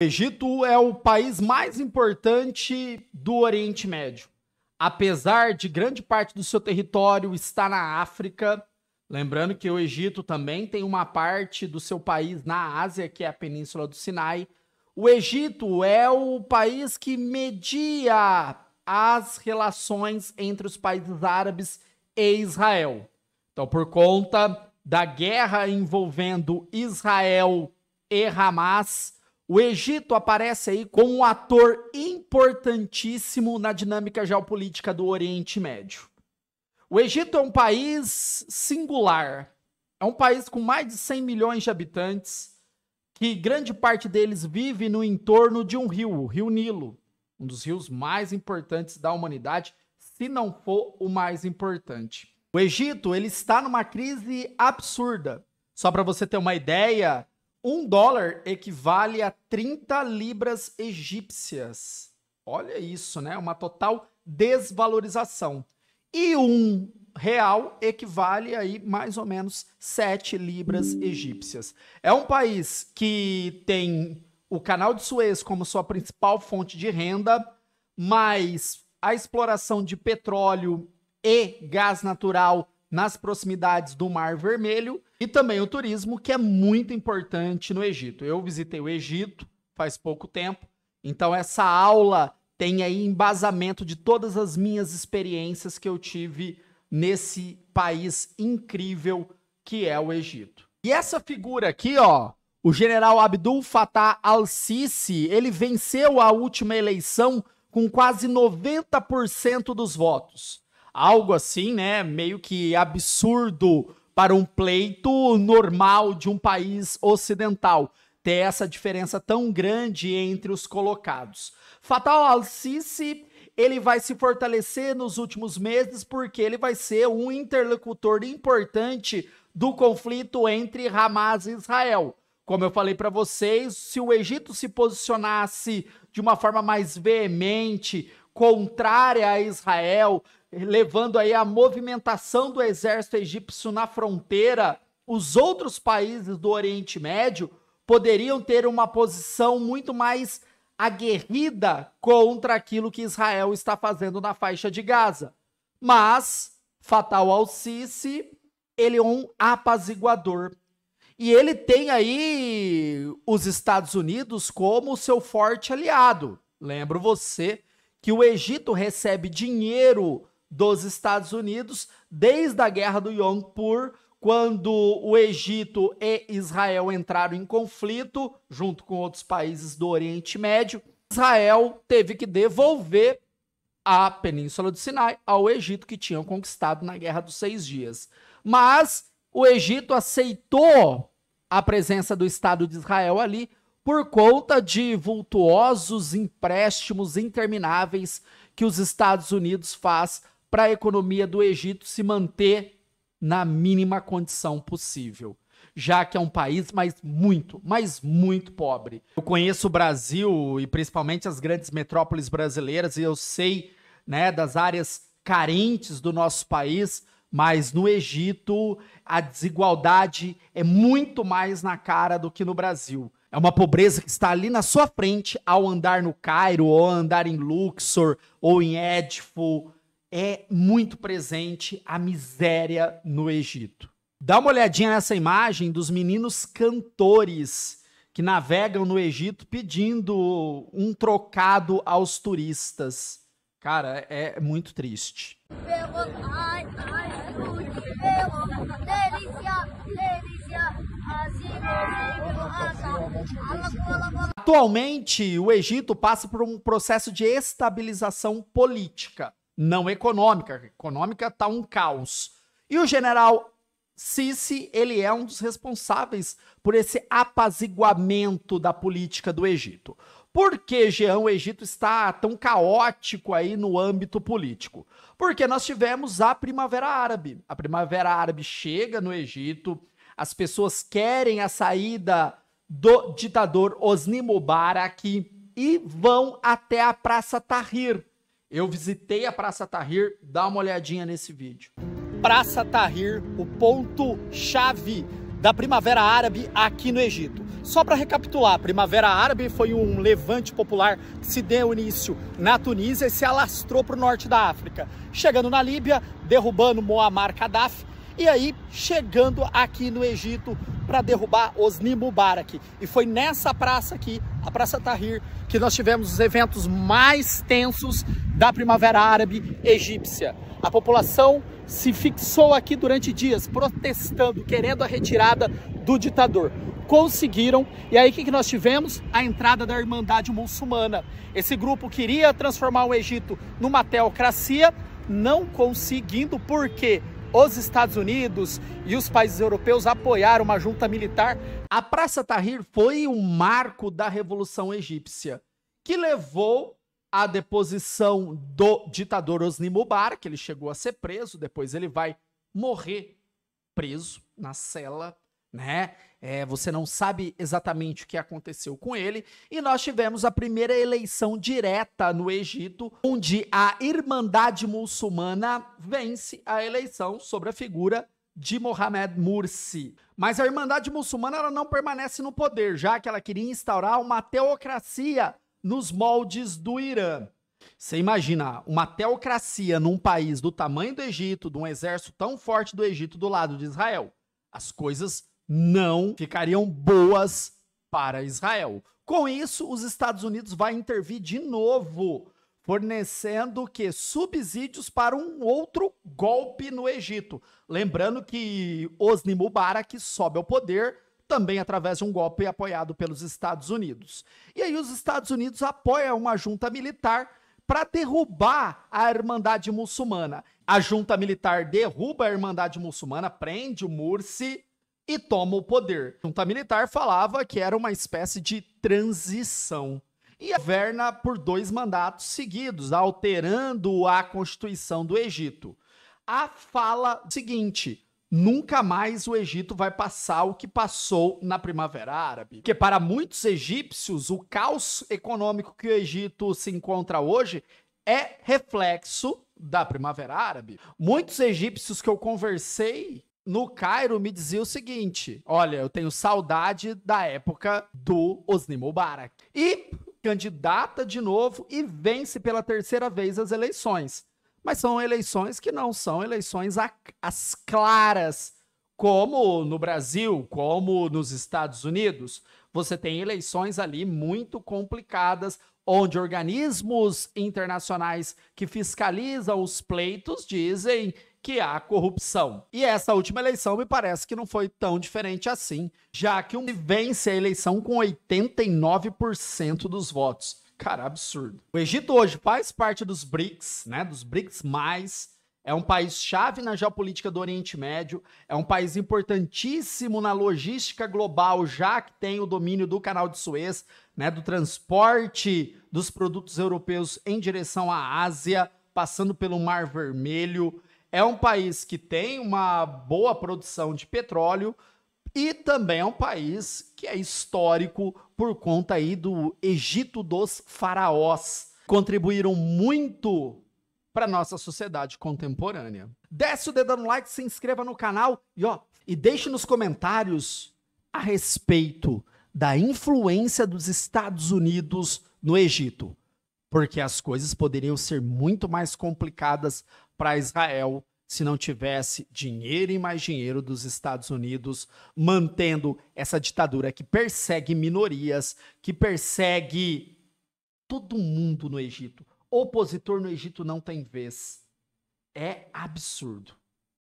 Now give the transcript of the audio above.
Egito é o país mais importante do Oriente Médio. Apesar de grande parte do seu território estar na África, lembrando que o Egito também tem uma parte do seu país na Ásia, que é a Península do Sinai. O Egito é o país que media as relações entre os países árabes e Israel. Então, por conta da guerra envolvendo Israel e Hamas, o Egito aparece aí como um ator importantíssimo na dinâmica geopolítica do Oriente Médio. O Egito é um país singular. É um país com mais de 100 milhões de habitantes, que grande parte deles vive no entorno de um rio, o Rio Nilo, um dos rios mais importantes da humanidade, se não for o mais importante. O Egito, ele está numa crise absurda. Só para você ter uma ideia, um dólar equivale a 30 libras egípcias. Olha isso, né? Uma total desvalorização. E um real equivale aí mais ou menos 7 libras egípcias. É um país que tem o canal de Suez como sua principal fonte de renda, mas a exploração de petróleo e gás natural nas proximidades do Mar Vermelho e também o turismo, que é muito importante no Egito. Eu visitei o Egito faz pouco tempo, então essa aula tem aí embasamento de todas as minhas experiências que eu tive nesse país incrível que é o Egito. E essa figura aqui, ó, o general Abdul Fattah al-Sisi, ele venceu a última eleição com quase 90% dos votos algo assim, né? Meio que absurdo para um pleito normal de um país ocidental ter essa diferença tão grande entre os colocados. Fatal Al-Sisi, ele vai se fortalecer nos últimos meses porque ele vai ser um interlocutor importante do conflito entre Hamas e Israel. Como eu falei para vocês, se o Egito se posicionasse de uma forma mais veemente contrária a Israel, levando aí a movimentação do exército egípcio na fronteira, os outros países do Oriente Médio poderiam ter uma posição muito mais aguerrida contra aquilo que Israel está fazendo na faixa de Gaza. Mas, fatal ao Sisi, ele é um apaziguador. E ele tem aí os Estados Unidos como seu forte aliado. Lembro você que o Egito recebe dinheiro dos Estados Unidos desde a guerra do Yom Kippur, quando o Egito e Israel entraram em conflito, junto com outros países do Oriente Médio. Israel teve que devolver a Península do Sinai ao Egito, que tinham conquistado na Guerra dos Seis Dias. Mas o Egito aceitou a presença do Estado de Israel ali, por conta de vultuosos empréstimos intermináveis que os Estados Unidos faz para a economia do Egito se manter na mínima condição possível, já que é um país mas muito, mas muito pobre. Eu conheço o Brasil e principalmente as grandes metrópoles brasileiras e eu sei, né, das áreas carentes do nosso país, mas no Egito a desigualdade é muito mais na cara do que no Brasil. É uma pobreza que está ali na sua frente ao andar no Cairo, ou andar em Luxor, ou em Edfo. É muito presente a miséria no Egito. Dá uma olhadinha nessa imagem dos meninos cantores que navegam no Egito pedindo um trocado aos turistas. Cara, é, é muito triste. Atualmente, o Egito passa por um processo de estabilização política, não econômica. A econômica está um caos. E o general Sisi, ele é um dos responsáveis por esse apaziguamento da política do Egito. Por que, Jean, o Egito está tão caótico aí no âmbito político? Porque nós tivemos a Primavera Árabe. A Primavera Árabe chega no Egito, as pessoas querem a saída do ditador Osni Mubarak e vão até a Praça Tahrir. Eu visitei a Praça Tahrir, dá uma olhadinha nesse vídeo. Praça Tahrir, o ponto chave da Primavera Árabe aqui no Egito. Só para recapitular, a Primavera Árabe foi um levante popular que se deu início na Tunísia e se alastrou para o norte da África, chegando na Líbia, derrubando Muammar Gaddafi e aí, chegando aqui no Egito para derrubar Osni Mubarak. E foi nessa praça aqui, a Praça Tahrir, que nós tivemos os eventos mais tensos da Primavera Árabe Egípcia. A população se fixou aqui durante dias, protestando, querendo a retirada do ditador conseguiram. E aí o que, nós tivemos? A entrada da Irmandade Muçulmana. Esse grupo queria transformar o Egito numa teocracia, não conseguindo, por quê? os Estados Unidos e os países europeus apoiaram uma junta militar. A Praça Tahrir foi um marco da Revolução Egípcia, que levou à deposição do ditador Osni Mubarak, ele chegou a ser preso, depois ele vai morrer preso na cela, né? É, você não sabe exatamente o que aconteceu com ele. E nós tivemos a primeira eleição direta no Egito, onde a Irmandade Muçulmana vence a eleição sobre a figura de Mohamed Mursi. Mas a Irmandade Muçulmana não permanece no poder, já que ela queria instaurar uma teocracia nos moldes do Irã. Você imagina uma teocracia num país do tamanho do Egito, de um exército tão forte do Egito do lado de Israel. As coisas não ficariam boas para Israel. Com isso, os Estados Unidos vai intervir de novo, fornecendo que subsídios para um outro golpe no Egito. Lembrando que Osni Mubarak sobe ao poder também através de um golpe apoiado pelos Estados Unidos. E aí os Estados Unidos apoiam uma junta militar para derrubar a Irmandade Muçulmana. A junta militar derruba a Irmandade Muçulmana, prende o Mursi e toma o poder. Junta Militar falava que era uma espécie de transição e governa por dois mandatos seguidos, alterando a Constituição do Egito. A fala seguinte: nunca mais o Egito vai passar o que passou na Primavera Árabe. Porque para muitos egípcios, o caos econômico que o Egito se encontra hoje é reflexo da Primavera Árabe. Muitos egípcios que eu conversei no Cairo me dizia o seguinte: olha, eu tenho saudade da época do Osni Mubarak. E candidata de novo e vence pela terceira vez as eleições. Mas são eleições que não são eleições as claras, como no Brasil, como nos Estados Unidos. Você tem eleições ali muito complicadas, onde organismos internacionais que fiscalizam os pleitos dizem que há corrupção. E essa última eleição me parece que não foi tão diferente assim, já que um vence a eleição com 89% dos votos. Cara, absurdo. O Egito hoje faz parte dos BRICS, né? Dos BRICS mais é um país chave na geopolítica do Oriente Médio, é um país importantíssimo na logística global, já que tem o domínio do Canal de Suez, né, do transporte dos produtos europeus em direção à Ásia, passando pelo Mar Vermelho é um país que tem uma boa produção de petróleo e também é um país que é histórico por conta aí do Egito dos faraós. Contribuíram muito para nossa sociedade contemporânea. Desce o dedo no like, se inscreva no canal e ó, e deixe nos comentários a respeito da influência dos Estados Unidos no Egito porque as coisas poderiam ser muito mais complicadas para Israel se não tivesse dinheiro e mais dinheiro dos Estados Unidos mantendo essa ditadura que persegue minorias, que persegue todo mundo no Egito. Opositor no Egito não tem vez. É absurdo.